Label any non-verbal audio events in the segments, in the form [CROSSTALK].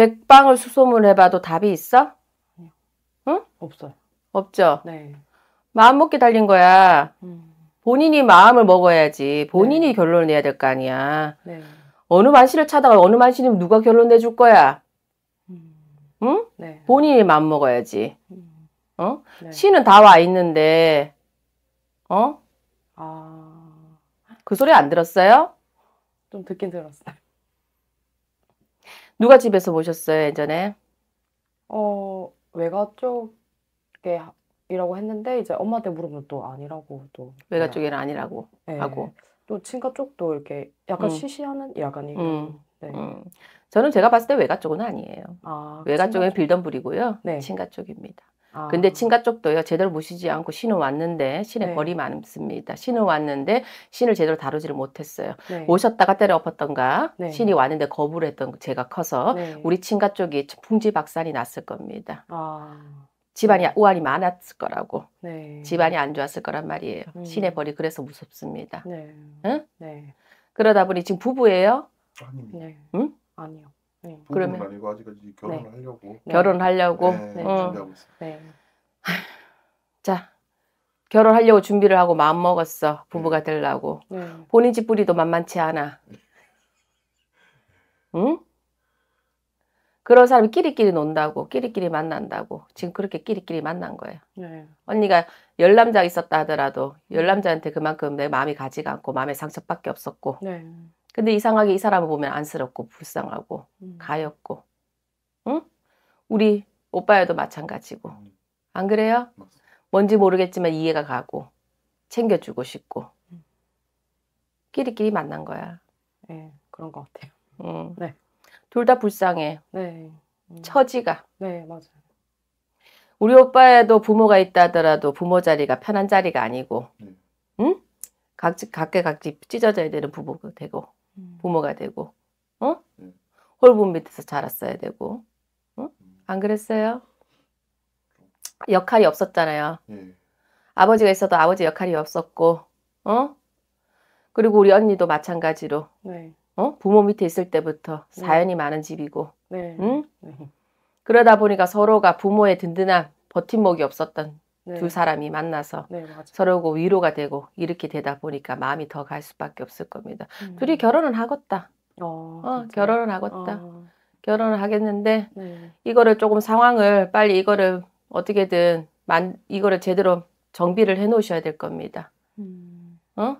백방을 수소문 해봐도 답이 있어? 응? 없어요. 없죠? 네. 마음 먹기 달린 거야. 음. 본인이 마음을 먹어야지. 본인이 네. 결론을 내야 될 거 아니야. 네. 어느 만신을 찾아가 어느 만신이면 누가 결론 내줄 거야? 음. 응? 네. 본인이 마음 먹어야지. 음. 어? 네. 신은 다 와 있는데, 어? 아. 그 소리 안 들었어요? 좀 듣긴 들었어요. 누가 집에서 보셨어요 예전에? 어, 외가 쪽에 이라고 했는데 이제 엄마한테 물어면또 아니라고 또 외가 쪽에는 아니라고 네. 하고. 또 친가 쪽도 이렇게 약간 시시하는 약간 이런 음. 네. 음. 저는 제가 봤을 때 외가 쪽은 아니에요. 아, 외가 친가 쪽에 빌던불이고요. 네. 친가 쪽입니다. 아. 근데 친가 쪽도요 제대로 모시지 않고 신을 왔는데 신의 네. 벌이 많습니다. 신을 왔는데 신을 제대로 다루지를 못했어요. 네. 오셨다가 때려 엎었던가 네. 신이 왔는데 거부를 했던 제가 커서 네. 우리 친가 쪽이 풍지박산이 났을 겁니다. 아. 집안이 네. 우환이 많았을 거라고 네. 집안이 안 좋았을 거란 말이에요. 음. 신의 벌이 그래서 무섭습니다. 응? 그러다 보니 지금 부부예요? 아니다 응? 아니요. 네. 그러면 아니고 아직까지 네. 결혼을 네. 하려고 결혼하려고 네, 네, 준비하고 있어. 네. [SIGHS] 자 결혼하려고 준비를 하고 마음 먹었어 부부가 네. 되려고 본인 집 뿌리도 만만치 않아. [LAUGHS] 응? 그런 사람이 끼리끼리 논다고 끼리끼리 만난다고 지금 그렇게 끼리끼리 만난 거예요. 네. 언니가 열 남자 있었다 하더라도 열 남자한테 그만큼 내 마음이 가지가 않고 마음에 상처밖에 없었고 네. 근데 이상하게 이 사람을 보면 안쓰럽고 불쌍하고 음. 가엽고 응? 우리 오빠여도 마찬가지고 음. 안 그래요? 뭔지 모르겠지만 이해가 가고 챙겨주고 싶고 음. 끼리끼리 만난 거야. 네, 그런 것 같아요. 응. 음. 네. 둘 다 불쌍해. 네. 음. 처지가. 네, 맞아요. 우리 오빠에도 부모가 있다 하더라도 부모 자리가 편한 자리가 아니고, 네. 응? 각지, 각계각지 찢어져야 되는 부부가 되고, 부모가 되고, 어? 음. 홀분 밑에서 자랐어야 되고, 어? 음. 안 그랬어요? 역할이 없었잖아요. 네. 아버지가 있어도 아버지 역할이 없었고, 어? 그리고 우리 언니도 마찬가지로, 네. 어? 부모 밑에 있을 때부터 네. 사연이 많은 집이고, 네. 응? 네. 그러다 보니까 서로가 부모의 든든한 버팀목이 없었던 네. 두 사람이 만나서 네, 서로고 위로가 되고 이렇게 되다 보니까 마음이 더 갈 수밖에 없을 겁니다. 음. 둘이 결혼은 하겠다. 어, 어 결혼은 하겠다. 어. 결혼을 하겠는데 네. 이거를 조금 상황을 빨리 이거를 어떻게든 만 이거를 제대로 정비를 해 놓으셔야 될 겁니다. 음. 어?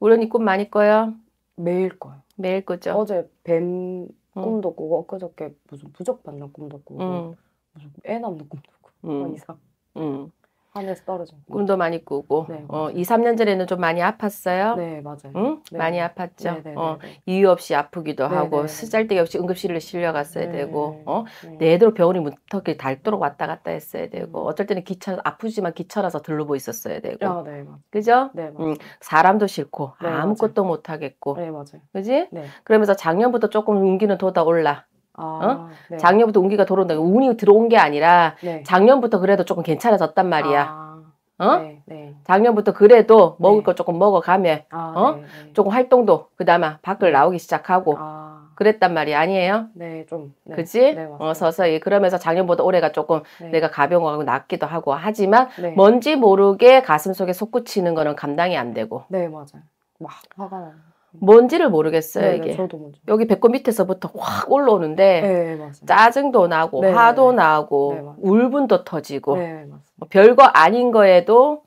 우연히 꿈 많이 꿔요? 매일 꿔요. 매일 꾸죠. 어제 뱀 꿈도 꾸고 엊그저께 무슨 부적 받는 꿈도 꾸고 음. 무슨 애 낳는 꿈도 꾸고 음. 이상. 음. 하늘에서 떨어진 꿈도 많이 꾸고 네. 어, 2, 3년 전에는 좀 많이 아팠어요. 네, 맞아요. 응? 네. 많이 아팠죠. 네, 네 어, 네, 네. 이유 없이 아프기도 하고 쓰잘데기 없이 응급실로 실려갔어야 되고 어? 내도록 병원이 무턱히 닳도록 왔다 갔다 했어야 되고 음. 어쩔 때는 기차 아프지만 기차라서 들러보 있었어야 되고 아, 네, 맞아요. 그죠? 네, 음, 맞아요. 음, 사람도 싫고 아무것도 못 하겠고 네, 맞아요. 그지? 네. 그러면서 작년부터 조금 운기는 돋아올라 아, 어? 네. 작년부터 운기가 돌아온다. 운이 들어온 게 아니라 네. 작년부터 그래도 조금 괜찮아졌단 말이야. 아, 어? 네, 네. 작년부터 그래도 먹을 네. 거 조금 먹어가며 아, 어? 네, 조금 활동도 그나마 밖을 나오기 시작하고 아. 그랬단 말이 아니에요? 네, 좀. 네. 그지? 네, 어, 서서히. 그러면서 작년보다 올해가 조금 네. 내가 가벼운 거하고 낫기도 하고. 하지만 네. 뭔지 모르게 가슴 속에 솟구치는 거는 감당이 안 되고. 네, 맞아요. 막 화가 나요. 뭔지를 모르겠어요 네네, 네, 이게. 여기 배꼽 밑에서부터 확 올라오는데 네, 네 짜증도 나고 네, 화도 네. 나고 울분도 터지고 뭐 별거 아닌 거에도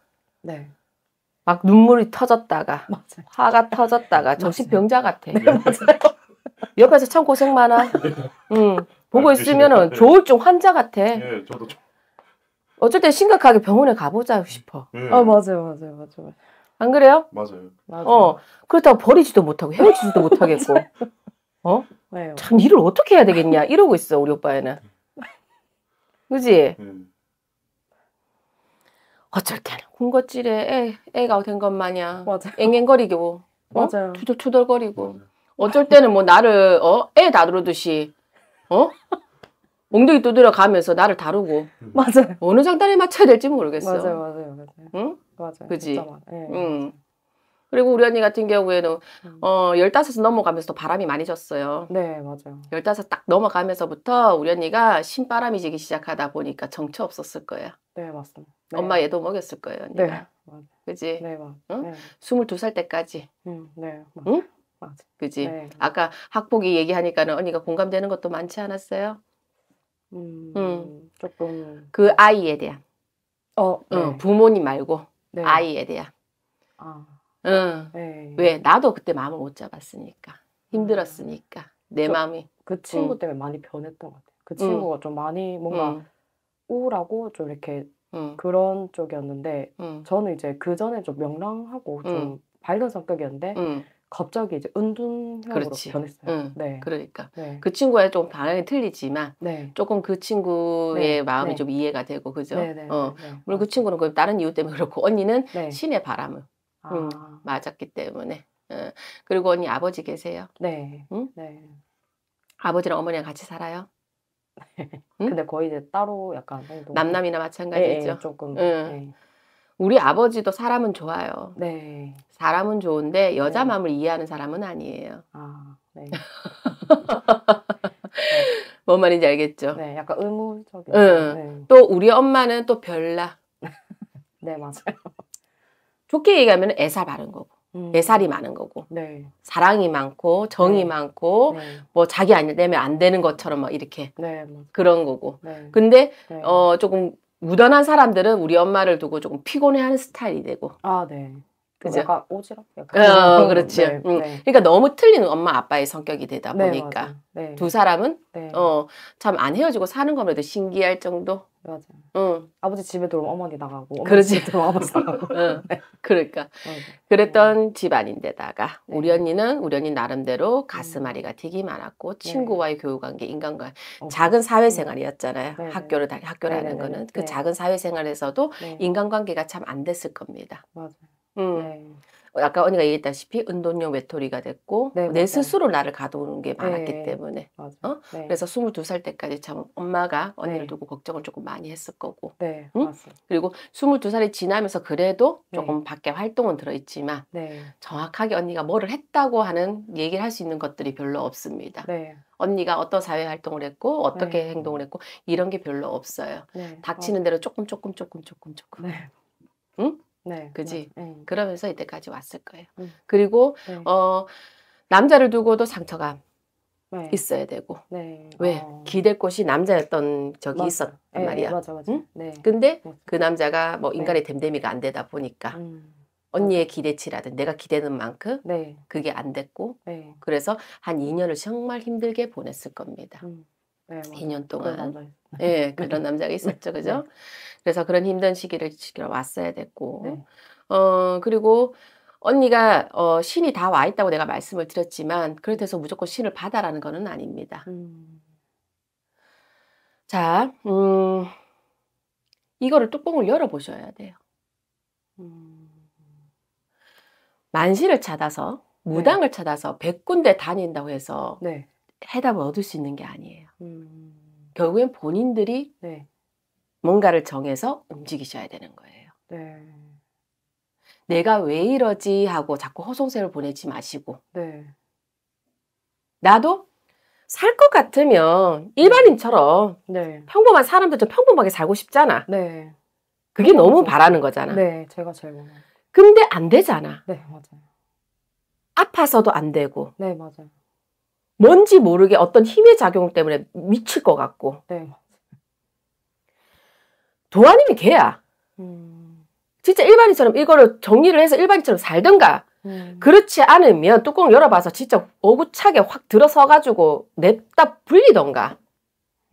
막 눈물이 터졌다가 [LAUGHS] 맞아요. 화가 터졌다가 정신병자 같아. 맞아요. 옆에서 참 고생 많아. [LAUGHS] 응. 보고 아, 있으면 좋을 울 환자 같아. 예, 저도 좀. 어쨌든 심각하게 병원에 가보자 싶어. 예. 아 맞아요, 맞아요, 맞아요. 안 그래요? 맞아요. 맞아요. 어 그렇다고 버리지도 못하고 헤어지지도 못하겠고 [LAUGHS] 어? 왜요? 참 일을 어떻게 해야 되겠냐 이러고 있어 우리 오빠에는. 그지? 음. 어쩔 때는 군것질에 애, 애가 된 것 마냥 맞아. 앵앵거리고 어? 맞아요. 투덜투덜거리고 맞아요. 어쩔 때는 뭐 나를 어? 애 다루듯이 어? 엉덩이 두드려 가면서 나를 다루고 [LAUGHS] 맞아요. 어느 장단에 맞춰야 될지 모르겠어. 맞아요, 맞아요, 맞아요. 응? 맞아요. 그지? 예, 음. 그리고 우리 언니 같은 경우에는 음. 어 열다섯 넘어가면서 바람이 많이 졌어요. 네, 맞아요. 열다섯 딱 넘어가면서부터 우리 언니가 신바람이 지기 시작하다 보니까 정처 없었을 거예요. 네, 맞습니다. 네. 엄마 얘도 먹였을 거예요, 언니가. 네, 맞아요. 그지? 네, 맞아요. 응? 네. 스물두 살 때까지. 음, 네, 맞아요. 응? 맞아요. 그지? 네. 아까 학폭이 얘기하니까는 언니가 공감되는 것도 많지 않았어요? 음, 음. 조금 그 아이에 대한. 어, 네. 응, 부모님 말고. 네. 아이에 대한. 아. 응. 네. 왜 나도 그때 마음을 못 잡았으니까 힘들었으니까 음. 내 저, 마음이 그 어. 친구 응. 때문에 많이 변했던 것 같아요. 그 친구가 응. 좀 많이 뭔가 응. 우울하고 좀 이렇게 그런 쪽이었는데 저는 이제 그 전에 좀 명랑하고 좀 밝은 성격이었는데 갑자기 이제 은둔형으로 변했어요. 응. 네. 그러니까 네. 그 친구와 좀 방향이 틀리지만 네. 조금 그 친구의 네. 마음이 네. 좀 이해가 되고 그죠. 네, 네, 어. 물론 그 친구는 그 다른 이유 때문에 그렇고 언니는 신의 바람을 아. 음, 맞았기 때문에. 어. 그리고 언니 아버지 계세요? 네. 응? 네. 아버지랑 어머니랑 같이 살아요? [LAUGHS] 응? 근데 거의 이제 따로 약간 남남이나 마찬가지죠. 예, 예, 조금. 응. 예. 우리 아버지도 사람은 좋아요. 네. 사람은 좋은데 네. 여자 네. 마음을 이해하는 사람은 아니에요. 아, 네. [LAUGHS] 뭔 말인지 알겠죠? 네, 약간 의무적인. 응. 네. 또 우리 엄마는 또 별나. [LAUGHS] 네, 맞아요. 좋게 얘기하면 애살 많은 거고, 음. 애살이 많은 거고, 네. 사랑이 많고, 정이 네. 많고, 네. 뭐 자기 안 되면 안 되는 것처럼 막 이렇게 네, 그런 거고. 근데 어 조금 무던한 사람들은 우리 엄마를 두고 조금 피곤해하는 스타일이 되고. 아 네. 그죠? 약간 오지랖 약간. 어, 그렇지. 네, 응. 음. 네. 그러니까 너무 틀린 엄마 아빠의 성격이 되다 네, 보니까 네, 두 사람은 네. 어, 참 안 헤어지고 사는 거면도 신기할 정도. 맞아. 어. 아버지 집에 들어오면 어머니 나가고. 그러지. 집에 들어오면 아버지 나가고. 어. [LAUGHS] 그러니까. 맞아. 그랬던 어. 집안인데다가 네. 우리 언니는 우리 언니 나름대로 가슴앓이가 되게 음. 많았고 네. 친구와의 교우관계, 인간관 어, 작은 사회생활이었잖아요. 네. 학교를 다 학교라는 거는 그 작은 사회생활에서도 인간관계가 참 안 됐을 겁니다. 맞아. 음. 어, 아까 언니가 얘기했다시피 운동용 외톨이가 됐고 네, 내 스스로 나를 가두는게 많았기 네. 때문에 어? 네. 그래서 22살 때까지 참 엄마가 언니를 네. 두고 걱정을 조금 많이 했을 거고 네, 응? 그리고 22살이 지나면서 그래도 네. 조금 밖에 활동은 들어있지만 정확하게 언니가 뭐를 했다고 하는 얘기를 할 수 있는 것들이 별로 없습니다 언니가 어떤 사회 활동을 했고 어떻게 행동을 했고 이런 게 별로 없어요 닥치는 대로 조금 조금 조금 조금 조금 응? 네, 그지? 네. 그러면서 이때까지 왔을 거예요. 음. 그리고 네. 어 남자를 두고도 상처감 네. 있어야 되고 네. 왜 어. 기대꽃이 남자였던 적이 맞아. 있었단 에 예, 예, 말이야. 맞아, 맞아. 응? 네. 근데 그 남자가 뭐 인간의 됨됨이가안 되다 보니까 음. 언니의 기대치라든 내가 기대는 만큼 네. 그게 안 됐고 네. 그래서 한 2년을 정말 힘들게 보냈을 겁니다. 음. 네, 2년 동안 예 그런 남자가 있었죠, [LAUGHS] 그죠? 그래서 그런 힘든 시기를 지켜왔어야 됐고, 네. 어, 그리고 언니가 어, 신이 다 와 있다고 내가 말씀을 드렸지만, 그렇다고 무조건 신을 받아라는 거는 아닙니다. 음. 자, 음, 이거를 뚜껑을 열어보셔야 돼요. 음. 만시를 찾아서, 네. 무당을 네. 찾아서 1군데 다닌다고 해서 네. 해답을 얻을 수 있는 게 아니에요. 음. 결국엔 본인들이 네. 뭔가를 정해서 움직이셔야 되는 거예요. 네. 내가 왜 이러지 하고 자꾸 허송세를 보내지 마시고. 네. 나도 살 것 같으면 네. 일반인처럼 네. 평범한 사람들처럼 평범하게 살고 싶잖아. 네. 그게 너무 바라는 거잖아. 네, 제가 제일 원해 근데 안 되잖아. 네, 맞아요. 아파서도 안 되고. 네, 맞아요. 뭔지 모르게 어떤 힘의 작용 때문에 미칠 것 같고. 네, 맞아요. 도아님이 개야. 음. 진짜 일반인처럼 이거를 정리를 해서 일반인처럼 살던가. 음. 그렇지 않으면 뚜껑 열어봐서 진짜 오구차게 확 들어서가지고 냅다 불리던가.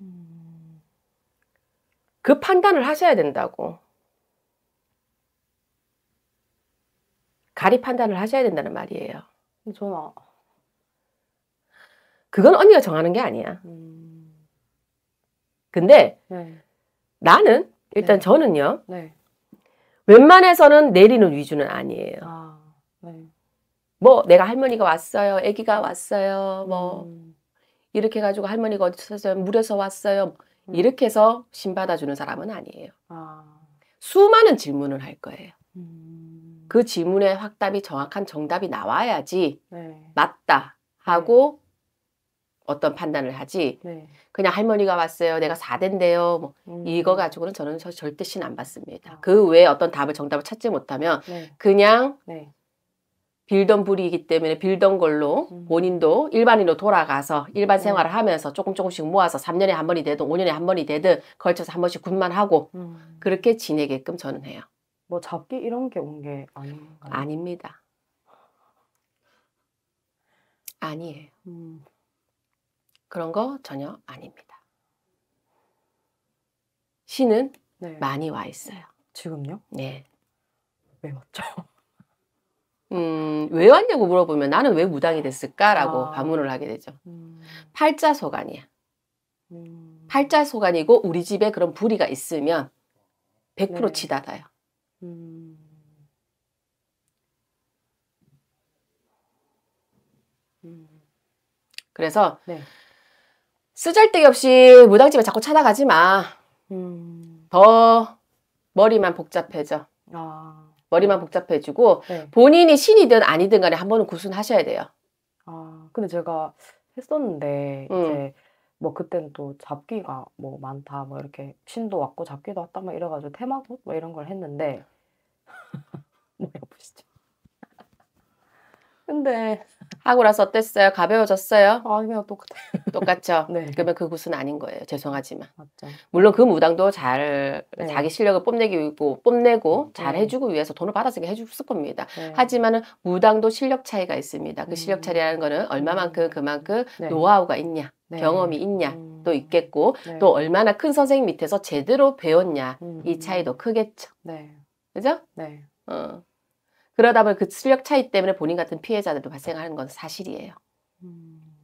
음. 그 판단을 하셔야 된다고. 가리 판단을 하셔야 된다는 말이에요. 저는 아- 그건 언니가 정하는 게 아니야. 음. 근데 네. 나는 일단 네. 저는요. 네. 웬만해서는 내리는 위주는 아니에요. 아, 네. 뭐 내가 할머니가 왔어요. 아기가 왔어요. 뭐 음. 이렇게 해 가지고 할머니가 어디서 왔 물에서 왔어요. 음. 이렇게 해서 신 받아주는 사람은 아니에요. 아. 수많은 질문을 할 거예요. 음. 그 질문의 확답이 정확한 정답이 나와야지 네. 맞다 하고 네. 어떤 판단을 하지 네. 그냥 할머니가 왔어요 내가 사대인데요 뭐 음. 이거 가지고는 저는 절대 신 안 받습니다 아. 그 외에 어떤 답을 정답을 찾지 못하면 네. 그냥 네. 빌던 불이기 때문에 빌던 걸로 음. 본인도 일반인으로 돌아가서 일반 네. 생활을 하면서 조금 조금씩 모아서 3년에 한 번이 되든 5년에 한 번이 되든 걸쳐서 한 번씩 군만하고 음. 그렇게 지내게끔 저는 해요. 뭐 잡기 이런 게 온게 게 아닌가요? 아닙니다. 아니에요. 음. 그런 거 전혀 아닙니다. 신은 네. 많이 와 있어요. 지금요? 네. 왜 왔죠? 음, 왜 왔냐고 물어보면 나는 왜 무당이 됐을까라고 아. 반문을 하게 되죠. 음. 팔자소관이야. 음. 팔자소관이고 우리 집에 그런 부리가 있으면 100% 네. 치닫아요. 음. 음. 그래서 네. 쓰잘데기 없이 무당집에 자꾸 찾아가지 마. 음. 더 머리만 복잡해져. 아. 머리만 복잡해지고 네. 본인이 신이든 아니든 간에 한 번은 구순하셔야 돼요. 아 근데 제가 했었는데 음. 이제 뭐 그때는 또 잡기가 뭐 많다 뭐 이렇게 신도 왔고 잡기도 왔다 막 이래가지고 테마고 뭐 이런 걸 했는데 [LAUGHS] 뭐야 보시죠. 근데 하고 나서 어땠어요? 가벼워졌어요? 아, 니면 똑같아. 똑같죠? [LAUGHS] 네. 그러면 그 굿은 아닌 거예요. 죄송하지만. 맞죠. 물론 그 무당도 잘, 네. 자기 실력을 뽐내기 위고, 뭐 뽐내고, 음, 잘 네. 음. 해주고 위해서 돈을 받아서니 해줬을 겁니다. 네. 하지만은 무당도 실력 차이가 있습니다. 그 실력 음. 차이라는 거는 얼마만큼 그만큼 네. 노하우가 있냐. 네. 경험이 있냐또 있겠고 네. 또 얼마나 큰 선생님 밑에서 제대로 배웠냐 음. 이 차이도 크겠죠. 네. 그죠? 네. 어. 그러다 보면 그 실력 차이 때문에 본인 같은 피해자들도 발생하는 건 사실이에요. 음.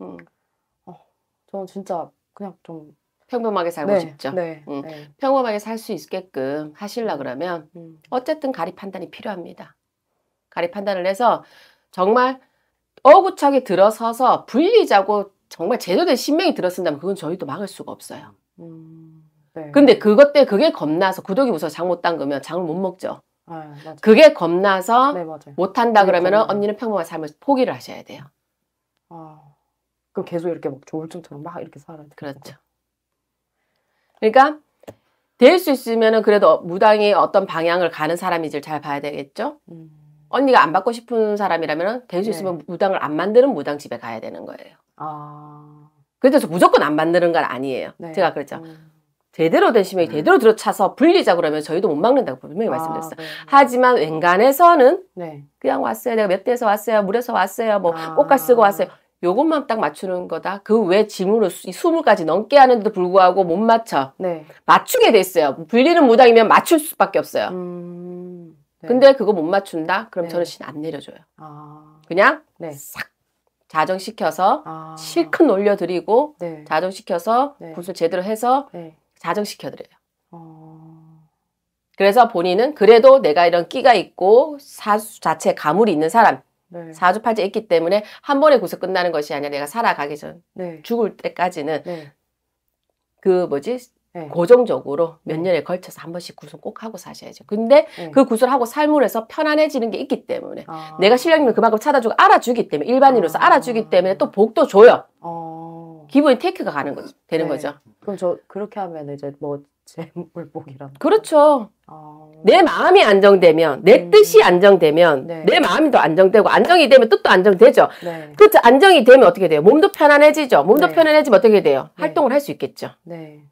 음. 어, 저는 진짜 그냥 좀 평범하게 살고 네, 싶죠. 네, 음. 네. 평범하게 살 수 있게끔 하실라 음, 그러면 음. 어쨌든 가리 판단이 필요합니다. 가리 판단을 해서 정말 어구차게 들어서서 분리자고 정말 제대로 신명이 들었습다면 그건 저희도 막을 수가 없어요. 음, 음, 네. 근데 그것 때 그게 겁나서 구독이 무서워 장못 담그면 장을 못 먹죠. 네, 그게 겁나서 네, 못한다 그러면 언니는 평범한 삶을 포기를 하셔야 돼요. 아, 그럼 계속 이렇게 막 조울증처럼 막 이렇게 살아야 돼요. 그렇죠. 그러니까 될 수있으면 그래도 무당이 어떤 방향을 가는 사람인지를 잘 봐야 되겠죠. 음. 언니가 안 받고 싶은 사람이라면될수 있으면 네. 무당을 안 만드는 무당 집에 가야 되는 거예요. 아. 그래서 무조건 안 만드는 건 아니에요. 네. 제가 그랬죠. 음. 제대로 된심맥이 네. 제대로 들어차서 불리자 그러면 저희도 못 막는다고 분명히 아, 말씀드렸어요. 네. 하지만 웬간에서는 네. 그냥 왔어요. 내가 몇 대에서 왔어요. 물에서 왔어요. 뭐 아. 꽃갈 쓰고 왔어요. 요것만 딱 맞추는 거다. 그 외짐으로 스무 가지 넘게 하는데도 불구하고 못 맞춰. 네. 맞추게 됐어요 불리는 무당이면 맞출 수밖에 없어요. 음, 네. 근데 그거 못 맞춘다? 그럼 네. 저는 신 안 내려줘요. 아. 그냥 싹 자정시켜서 아. 실컷 올려드리고 네. 자정시켜서 네. 붓을 제대로 해서 네. 자정시켜드려요. 어. 그래서 본인은 그래도 내가 이런 끼가 있고 사주 자체 가물이 있는 사람, 네. 사주팔자 있기 때문에 한 번에 구속 끝나는 것이 아니라 내가 살아가기 전, 네. 죽을 때까지는 네. 그 뭐지 네. 고정적으로 몇 네. 년에 걸쳐서 한 번씩 구슬 꼭 하고 사셔야죠. 근데 네. 그 구슬하고 삶으로서 편안해지는 게 있기 때문에 아. 내가 실력이면 그만큼 찾아주고 알아주기 때문에 일반인으로서 아. 알아주기 때문에 또 복도 줘요. 아. 기본에 테이크가 가는 거죠. 되는 네. 거죠. 그럼 저 그렇게 하면 이제 뭐 재물복이라. 그렇죠. 아... 내 마음이 안정되면 내 음... 뜻이 안정되면 네. 내 마음이 안정되고 안정이 되면 뜻도 안정되죠. 네. 그렇죠. 안정이 되면 어떻게 돼요? 몸도 편안해지죠. 몸도 네. 편안해지면 어떻게 돼요? 네. 활동을 할 수 있겠죠. 네.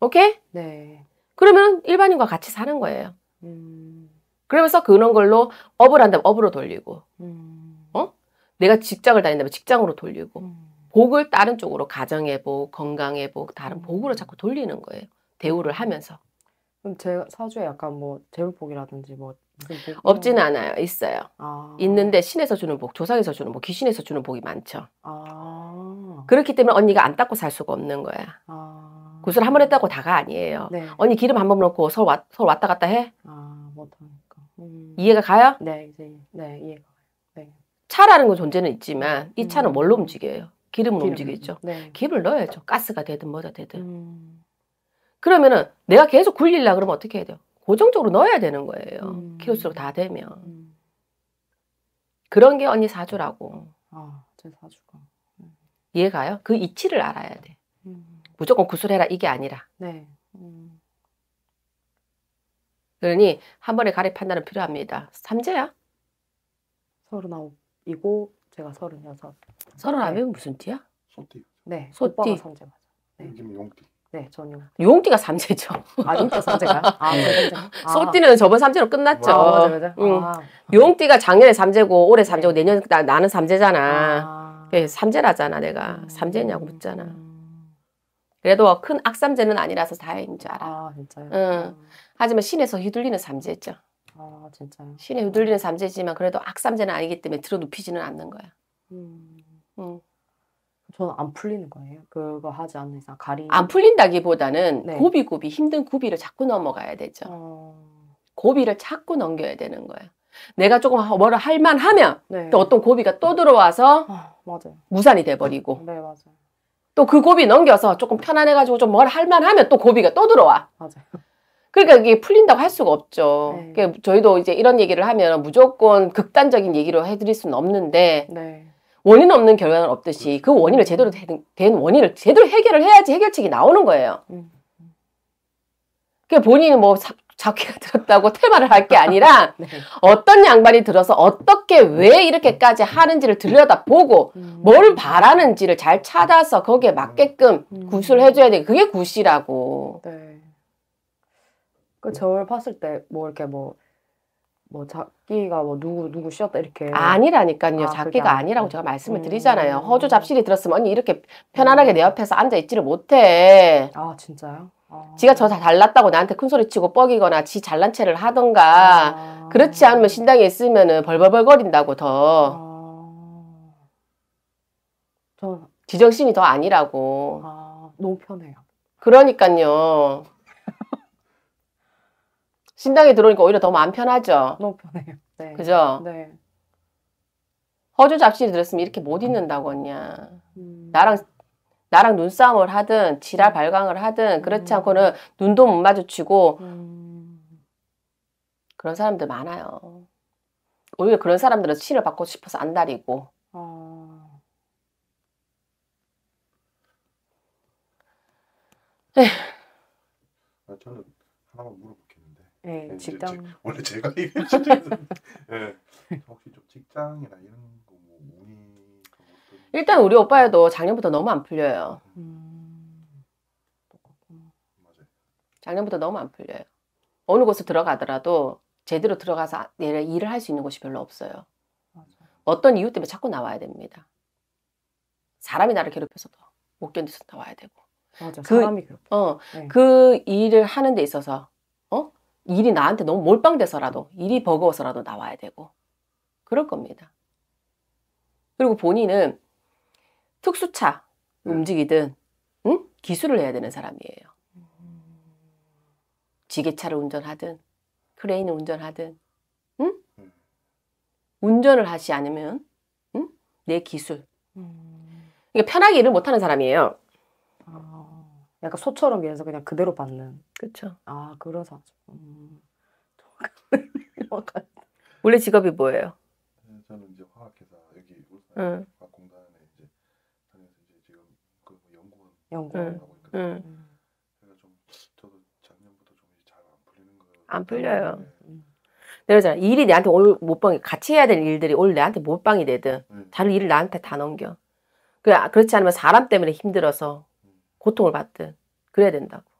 오케이? 네. 그러면 일반인과 같이 사는 거예요. 음... 그러면서 그런 걸로 업을 한다면 업으로 돌리고, 음... 어? 내가 직장을 다닌다면 직장으로 돌리고. 음. 복을 다른 쪽으로 가정의 복, 건강의 복, 다른 음. 복으로 자꾸 돌리는 거예요. 대우를 하면서. 그럼 제 사주에 약간 뭐 대우복이라든지 뭐없지 않아요. 있어요. 아. 있는데 신에서 주는 복, 조상에서 주는 복, 귀신에서 주는 복이 많죠. 아. 그렇기 때문에 언니가 안 닦고 살 수가 없는 거야. 아. 구슬 한번 했다고 다가 아니에요. 네. 언니 기름 한 번 넣고 서울, 왔, 서울 왔다 갔다 해? 아, 못하니까. 뭐 음. 이해가 가요? 네, 이제 네, 이해가 가요. 네. 차라는 건 존재는 있지만 이 차는 음. 뭘로 움직여요? 기름을 기름. 움직이죠. 네. 기름을 넣어야죠. 가스가 되든 뭐다 되든. 음. 그러면은 내가 계속 굴리려 그러면 어떻게 해야 돼요? 고정적으로 넣어야 되는 거예요. 음. 키로수로 다 되면. 음. 그런 게 언니 사주라고. 아, 제 사주가. 음. 이해가요? 그 이치를 알아야 돼. 음. 무조건 구슬해라 이게 아니라. 네. 음. 그러니 한 번에 가래 판단은 필요합니다. 삼재야? 서른아홉이고 제가 서른여섯. 서른아면 네. 무슨 띠야? 소띠. 네. 소띠. 오빠가 선제 맞아. 네. 지금 용띠. 네, 저는 용띠가 삼재죠. 아, 용띠 [LAUGHS] 아, 삼재가 아, 네. 소띠는 저번 삼재로 끝났죠. 아, 맞아, 맞아. 응. 아. 용띠가 작년에 삼재고 올해 삼재고 내년 나, 나는 삼재잖아. 아. 예, 삼재라잖아, 내가. 음. 삼재냐고 묻잖아. 그래도 큰 악삼재는 아니라서 다행인 줄 알아. 아, 진짜요? 응. 하지만 신에서 휘둘리는 삼재죠. 아 진짜요? 신이유들리는 삼재지만 그래도 악삼재는 아니기 때문에 들어 눕히지는 않는 거야. 음. 음. 저는 안 풀리는 거예요. 그거 하지 않는 이상 가리. 안 풀린다기보다는 네. 고비고비 힘든 고비를 자꾸 넘어가야 되죠. 어... 고비를 자꾸 넘겨야 되는 거야. 내가 조금 뭐를 할만하면 네. 또 어떤 고비가 또 들어와서 아, 맞아요. 무산이 돼버리고. 네 맞아요. 또그 고비 넘겨서 조금 편안해가지고 좀 뭘 할만하면 또 고비가 또 들어와. 맞아요. 그러니까 이게 풀린다고 할 수가 없죠. 네. 그러니까 저희도 이제 이런 얘기를 하면 무조건 극단적인 얘기로 해드릴 수는 없는데 네. 원인 없는 결과는 없듯이 그 원인을 제대로 된, 된 원인을 제대로 해결을 해야지 해결책이 나오는 거예요. 음. 그 본인이 뭐 자, 자기가 [LAUGHS] 들었다고 테마를 할 게 아니라 [LAUGHS] 네. 어떤 양반이 들어서 어떻게 왜 이렇게까지 하는지를 들여다보고 음. 뭘 바라는지를 잘 찾아서 거기에 음. 맞게끔 음. 구술해줘야 돼. 그게 구시라고. 네. 그 저를 봤을 때 뭐 이렇게 뭐. 뭐 잡기가 뭐 누구 누구 쉬었다 이렇게 아니라니까요. 아, 잡기가 아니... 아니라고 제가 말씀을 음... 드리잖아요. 허주 잡실이 들었으면 언니 이렇게 편안하게 내 옆에서 앉아 있지를 못해. 아 진짜요? 아. 지가 저 잘났다고 나한테 큰 소리 치고 뻐기거나 지 잘난 체를 하던가 아... 그렇지 않으면 신당에 있으면은 벌벌벌거린다고 더. 아. 저 지정신이 더 아니라고. 아... 너무 편해요. 그러니까요. 신당에 들어오니까 오히려 더 마음 편하죠. 너무 편해요. 네. 그죠? 네. 허주 잡신이 들었으면 이렇게 못 잊는다고 했냐. 음. 나랑 나랑 눈싸움을 하든 지랄 음. 발광을 하든 그렇지 음. 않고는 눈도 못 마주치고 음. 그런 사람들 많아요. 오히려 그런 사람들은 신을 받고 싶어서 안달이고. 어... 아. 아, 저는 하나만 물어볼게요. 예, 네, 직장. 제, 원래 제가 [LAUGHS] 얘기할 수는데 예. [LAUGHS] 혹시 좀 직장이나 이런 거뭐 운이 일단 우리 오빠에도 작년부터 너무 안 풀려요. 음... 작년부터 너무 안 풀려요. 어느 곳에 들어가더라도 제대로 들어가서 일을 할 수 있는 곳이 별로 없어요. 요 어떤 이유 때문에 자꾸 나와야 됩니다. 사람이 나를 괴롭혀서도 못 견뎌서 나와야 되고. 맞아, 그, 사람이 괴롭혀. 어, 네. 그 일을 하는 데 있어서 일이 나한테 너무 몰빵돼서라도 일이 버거워서라도 나와야 되고 그럴 겁니다. 그리고 본인은 특수차 음. 움직이든 응? 기술을 해야 되는 사람이에요. 지게차를 운전하든 크레인을 운전하든 응? 음. 운전을 하지 않으면 응? 내 기술 음. 그러니까 편하게 일을 못하는 사람이에요. 약간 소처럼 그래서 그냥 그대로 받는. 그렇죠. 아 그런 사 음. [LAUGHS] 원래 직업이 뭐예요? 네, 저는 이제 화학회사 여기 울산 공단에 이제 다니면서 이제 지금 그 뭐 연구원 연구원 하고 있거든요. 음. 제가 좀 저도 작년부터 좀잘안 풀리는 거. 안 풀려요. 네. 음. 내려잖아. 일이 내한테 올 못방이 같이 해야 될 일들이 오 내한테 못방이 되든 음. 네. 다른 일을 나한테 다 넘겨. 그래 그렇지 않으면 사람 때문에 힘들어서 고통을 받든 그래야 된다고.